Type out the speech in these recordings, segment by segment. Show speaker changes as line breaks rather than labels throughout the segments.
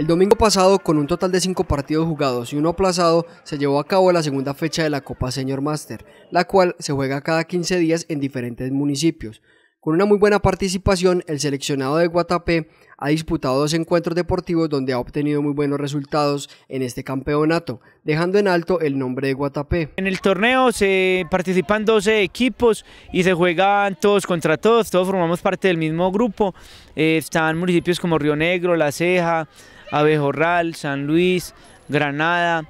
El domingo pasado, con un total de cinco partidos jugados y uno aplazado, se llevó a cabo la segunda fecha de la Copa Senior Master, la cual se juega cada 15 días en diferentes municipios. Con una muy buena participación, el seleccionado de Guatapé ha disputado dos encuentros deportivos donde ha obtenido muy buenos resultados en este campeonato, dejando en alto el nombre de Guatapé.
En el torneo se participan 12 equipos y se juegan todos contra todos, todos formamos parte del mismo grupo. Eh, están municipios como Río Negro, La Ceja, Abejorral, San Luis, Granada.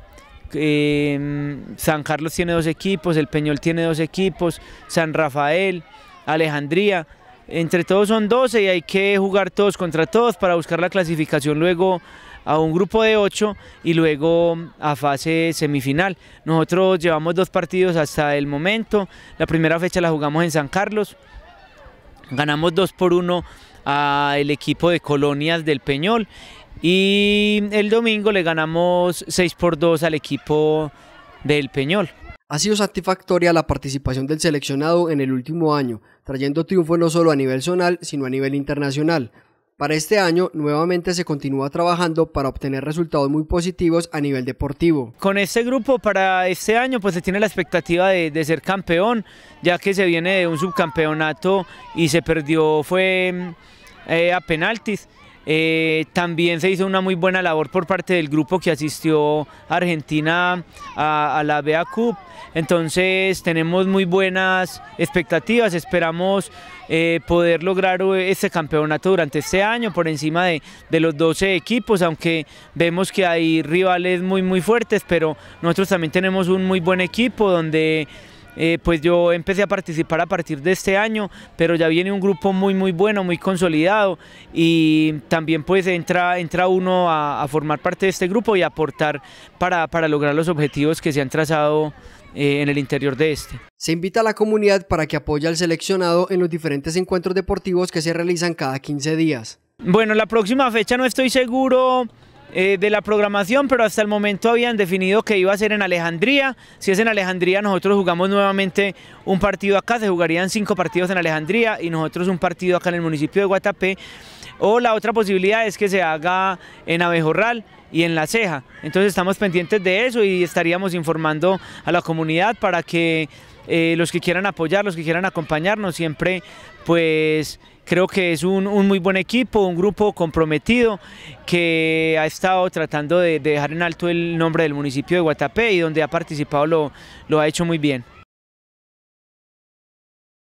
Em, San Carlos tiene dos equipos, el Peñol tiene dos equipos, San Rafael, Alejandría. Entre todos son 12 y hay que jugar todos contra todos para buscar la clasificación luego a un grupo de 8 y luego a fase semifinal. Nosotros llevamos dos partidos hasta el momento. La primera fecha la jugamos en San Carlos. Ganamos dos por 1 al equipo de Colonias del Peñol y el domingo le ganamos 6 por 2 al equipo del Peñol.
Ha sido satisfactoria la participación del seleccionado en el último año, trayendo triunfo no solo a nivel zonal, sino a nivel internacional. Para este año, nuevamente se continúa trabajando para obtener resultados muy positivos a nivel deportivo.
Con este grupo para este año, pues se tiene la expectativa de, ser campeón, ya que se viene de un subcampeonato y se perdió, fue eh, a penaltis. Eh, también se hizo una muy buena labor por parte del grupo que asistió Argentina a, la BEA Cup. Entonces tenemos muy buenas expectativas, esperamos eh, poder lograr eh, este campeonato durante este año por encima de, de, los 12 equipos, aunque vemos que hay rivales muy muy fuertes, pero nosotros también tenemos un muy buen equipo donde eh, pues yo empecé a participar a partir de este año, pero ya viene un grupo muy muy bueno, muy consolidado y también pues entra, uno a, formar parte de este grupo y aportar para, para lograr los objetivos que se han trazado eh, en el interior de este.
Se invita a la comunidad para que apoye al seleccionado en los diferentes encuentros deportivos que se realizan cada 15 días.
Bueno, la próxima fecha no estoy seguro eh, de la programación, pero hasta el momento habían definido que iba a ser en Alejandría. Si es en Alejandría, nosotros jugamos nuevamente un partido acá, se jugarían cinco partidos en Alejandría y nosotros un partido acá en el municipio de Guatapé. O la otra posibilidad es que se haga en Abejorral y en La Ceja. Entonces estamos pendientes de eso y estaríamos informando a la comunidad para que eh, los que quieran apoyar, los que quieran acompañarnos, siempre pues creo que es un, muy buen equipo, un grupo comprometido que ha estado tratando de, dejar en alto el nombre del municipio de Guatapé y donde ha participado lo ha hecho muy bien.